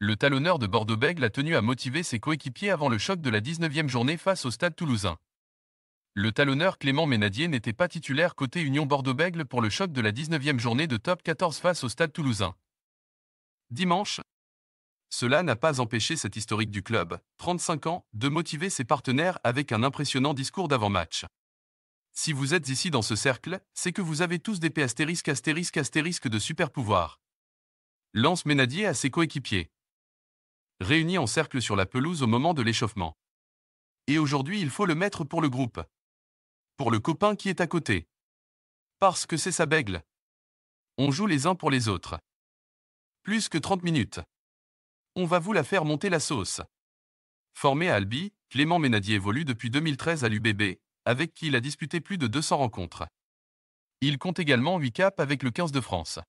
le talonneur de bordeaux bègle a tenu à motiver ses coéquipiers avant le choc de la 19e journée face au Stade toulousain. Le talonneur Clément Ménadier n'était pas titulaire côté Union bordeaux bègle pour le choc de la 19e journée de top 14 face au Stade toulousain. Dimanche, cela n'a pas empêché cet historique du club, 35 ans, de motiver ses partenaires avec un impressionnant discours d'avant-match. Si vous êtes ici dans ce cercle, c'est que vous avez tous des P astérisque astérisque de super pouvoir. Lance Ménadier à ses coéquipiers réunis en cercle sur la pelouse au moment de l'échauffement. Et aujourd'hui, il faut le mettre pour le groupe. Pour le copain qui est à côté. Parce que c'est sa bègle. On joue les uns pour les autres. Plus que 30 minutes. On va vous la faire monter la sauce. Formé à Albi, Clément Ménadier évolue depuis 2013 à l'UBB, avec qui il a disputé plus de 200 rencontres. Il compte également 8 caps avec le 15 de France.